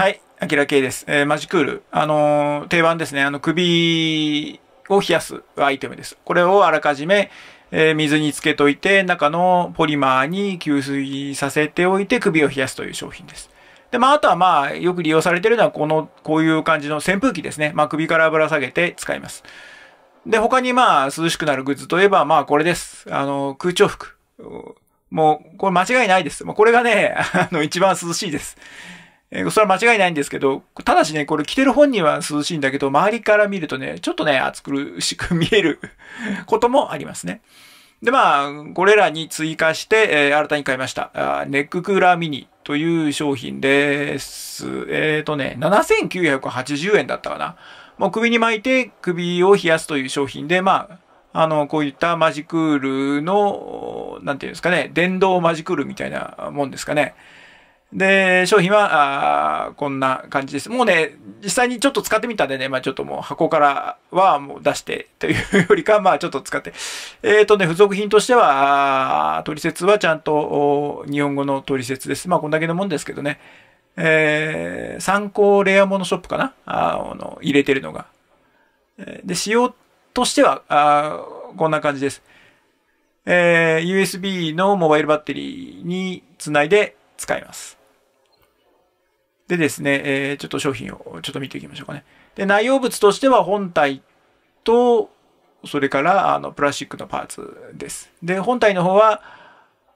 はい、アキラ系です。えー、マジクール。あのー、定番ですね。あの、首を冷やすアイテムです。これをあらかじめ、えー、水につけといて、中のポリマーに吸水させておいて首を冷やすという商品です。で、まあ、あとはまあ、よく利用されてるのは、この、こういう感じの扇風機ですね。まあ、首からぶら下げて使います。で、他にまあ、涼しくなるグッズといえば、まあ、これです。あの、空調服。もう、これ間違いないです。もうこれがね、あの、一番涼しいです。えー、それは間違いないんですけど、ただしね、これ着てる本人は涼しいんだけど、周りから見るとね、ちょっとね、暑苦しく見える こともありますね。で、まあ、これらに追加して、えー、新たに買いました。あネッククーラーミニという商品です。えっ、ー、とね、7980円だったかな。もう首に巻いて首を冷やすという商品で、まあ、あの、こういったマジクールの、なんていうんですかね、電動マジクールみたいなもんですかね。で、商品は、あこんな感じです。もうね、実際にちょっと使ってみたんでね、まあちょっともう箱からはもう出してというよりか、まあちょっと使って。えっ、ー、とね、付属品としては、取説はちゃんと日本語の取説です。まあこんだけのもんですけどね。えー、参考レアモノショップかなあの入れてるのが。で、仕様としては、あこんな感じです。えー、USB のモバイルバッテリーにつないで使います。でですね、えー、ちょっと商品をちょっと見ていきましょうかね。で、内容物としては本体と、それからあのプラスチックのパーツです。で、本体の方は、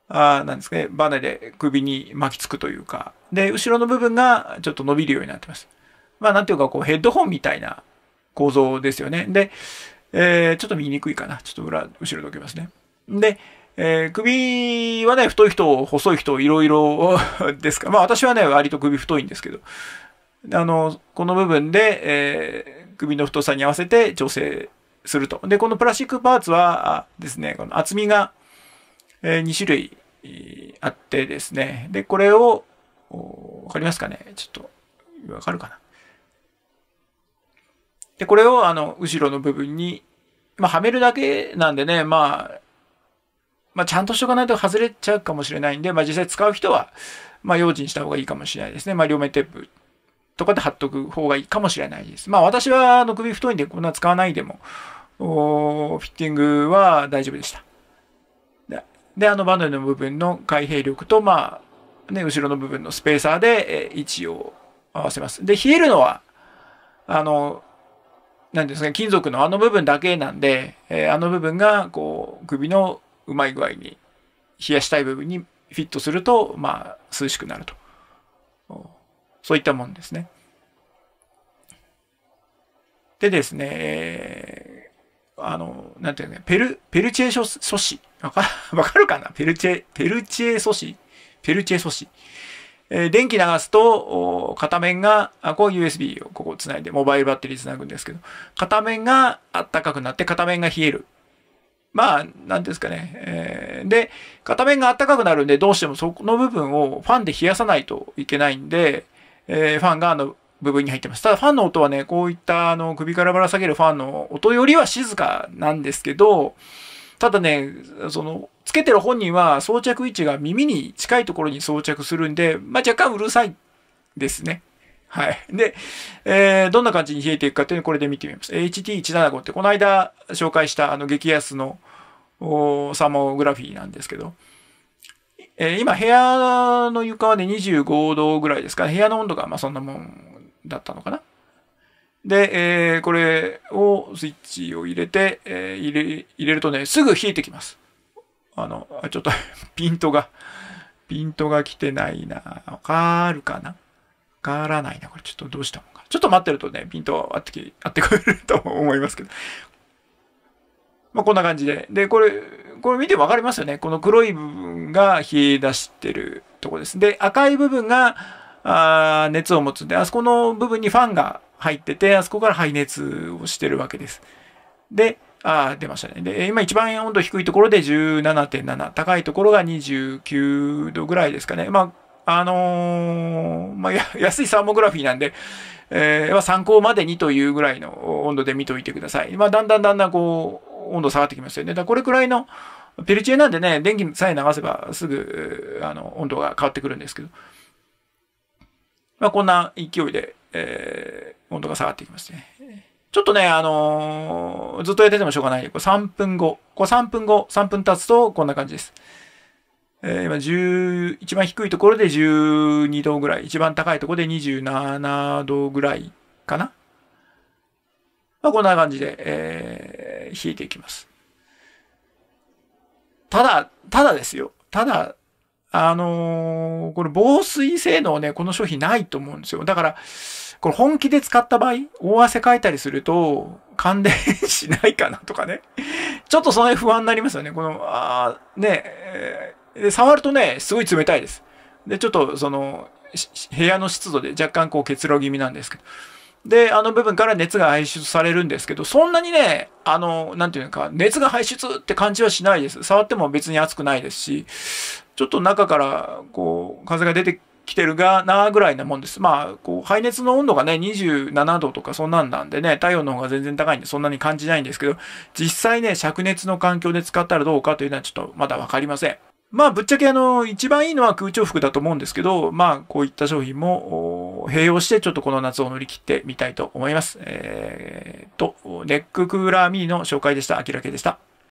あなんですかね、バネで首に巻きつくというか、で、後ろの部分がちょっと伸びるようになってます。まあ、なんていうか、こう、ヘッドホンみたいな構造ですよね。で、えー、ちょっと見にくいかな。ちょっと裏、後ろで置きますね。で、えー、首はね、太い人、細い人、いろいろ ですか。まあ私はね、割と首太いんですけど、あの、この部分で、えー、首の太さに合わせて調整すると。で、このプラスチックパーツはですね、この厚みが、え2種類あってですね、で、これを、わかりますかねちょっと、わかるかなで、これをあの、後ろの部分に、まあ、はめるだけなんでね、まあ、まあ、ちゃんとしとかないと外れちゃうかもしれないんで、まあ、実際使う人は、まあ、用心した方がいいかもしれないですね。まあ、両面テープとかで貼っとく方がいいかもしれないです。まあ、私は、あの、首太いんで、こんな使わないでも、おフィッティングは大丈夫でした。で、あの、バネの部分の開閉力と、まあ、ね、後ろの部分のスペーサーで、え位置を合わせます。で、冷えるのは、あの、なんですか、ね、金属のあの部分だけなんで、えあの部分が、こう、首のうまい具合に冷やしたい部分にフィットすると、まあ、涼しくなると。そういったもんですね。でですね、えー、あの、なんていうの、ね、ペル、ペルチェ素子。わか、わかるかなペルチェ、ペルチェ素子ペルチェ素子。えー、電気流すと、片面が、あ、こう USB をここ繋いで、モバイルバッテリー繋ぐんですけど、片面が暖かくなって片面が冷える。まあ、なんですかね。えー、で、片面が暖かくなるんで、どうしてもそこの部分をファンで冷やさないといけないんで、えー、ファンがあの部分に入ってます。ただファンの音はね、こういったあの首からぶら下げるファンの音よりは静かなんですけど、ただね、その、つけてる本人は装着位置が耳に近いところに装着するんで、まあ、若干うるさいですね。はい。で、えー、どんな感じに冷えていくかっていうのをこれで見てみます。HT175 ってこの間紹介したあの激安のサーモグラフィーなんですけど、えー、今部屋の床はね25度ぐらいですから、部屋の温度がまあそんなもんだったのかな。で、えー、これをスイッチを入れて、えー、入れ、入れるとね、すぐ冷えてきます。あの、ちょっと ピントが、ピントが来てないな。わかるかなからないな。これちょっとどうしたもんか。ちょっと待ってるとね、ピント合ってき、合ってくれると思いますけど。まあ、こんな感じで。で、これ、これ見てわかりますよね。この黒い部分が冷え出してるとこです。で、赤い部分が、あ熱を持つんで、あそこの部分にファンが入ってて、あそこから排熱をしてるわけです。で、あ出ましたね。で、今一番温度低いところで17.7、高いところが29度ぐらいですかね。まあ、あのー、まあ、安いサーモグラフィーなんで、えー、参考までにというぐらいの温度で見ておいてください。まあ、だんだんだんだんこう、温度下がってきますよね。だこれくらいの、ペルチエなんでね、電気さえ流せばすぐ、あの、温度が変わってくるんですけど、まあ、こんな勢いで、えー、温度が下がってきますね。ちょっとね、あのー、ずっとやっててもしょうがないんで、こう3分後、こう3分後、3分経つとこんな感じです。えー、今1一番低いところで12度ぐらい、一番高いところで27度ぐらいかな。まあ、こんな感じで、えー、冷えていきます。ただ、ただですよ。ただ、あのー、これ防水性能ね、この商品ないと思うんですよ。だから、これ本気で使った場合、大汗かいたりすると、感電しないかなとかね。ちょっとその辺不安になりますよね。この、あね、えーで、触るとね、すごい冷たいです。で、ちょっと、その、部屋の湿度で若干こう結露気味なんですけど。で、あの部分から熱が排出されるんですけど、そんなにね、あの、なんていうのか、熱が排出って感じはしないです。触っても別に熱くないですし、ちょっと中から、こう、風が出てきてるがなぐらいなもんです。まあ、こう、排熱の温度がね、27度とかそんなんなんでね、体温の方が全然高いんでそんなに感じないんですけど、実際ね、灼熱の環境で使ったらどうかというのはちょっとまだわかりません。まあ、ぶっちゃけあの、一番いいのは空調服だと思うんですけど、まあ、こういった商品も併用して、ちょっとこの夏を乗り切ってみたいと思います。えー、と、ネッククーラーミーの紹介でした。あきらけでした。